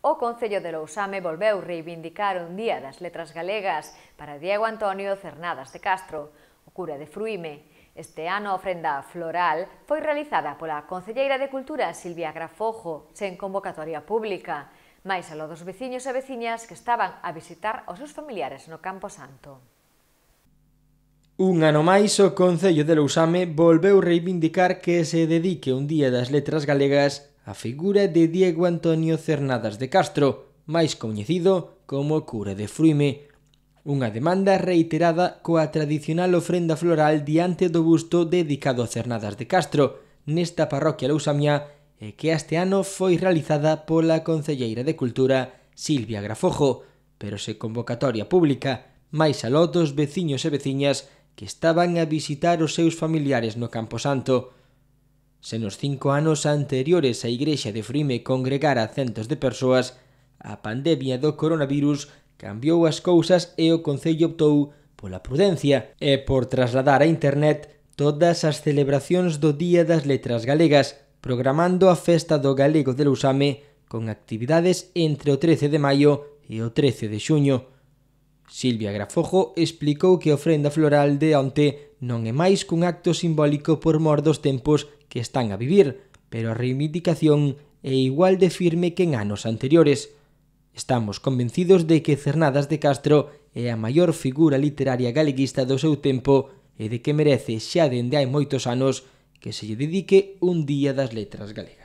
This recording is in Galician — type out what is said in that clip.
O Concello de Lousame volveu reivindicar un día das letras galegas para Diego Antonio Cernadas de Castro, o cura de Fruime. Este ano a ofrenda floral foi realizada pola Concelleira de Cultura Silvia Grafojo, sen convocatoria pública, máis lo dos veciños e veciñas que estaban a visitar os seus familiares no Campo Santo. Un ano máis, o Concello de Lousame volveu reivindicar que se dedique un día das letras galegas a figura de Diego Antonio Cernadas de Castro, máis coñecido como cura de Fruime, Unha demanda reiterada coa tradicional ofrenda floral diante do busto dedicado a Cernadas de Castro nesta parroquia lousamia e que este ano foi realizada pola Concelleira de Cultura Silvia Grafojo, pero se convocatoria pública máis alotos veciños e veciñas que estaban a visitar os seus familiares no Camposanto. Se nos cinco anos anteriores a Igrexa de Frime congregara centos de persoas, a pandemia do coronavirus cambiou as cousas e o Concello optou pola prudencia e por trasladar a internet todas as celebracións do Día das Letras Galegas, programando a Festa do Galego de Lousame con actividades entre o 13 de maio e o 13 de xuño. Silvia Grafojo explicou que a ofrenda floral de onte non é máis cun acto simbólico por mor dos tempos que están a vivir, pero a reivindicación é igual de firme que en anos anteriores. Estamos convencidos de que Cernadas de Castro é a maior figura literaria galeguista do seu tempo e de que merece xa dende hai moitos anos que se lle dedique un día das letras galegas.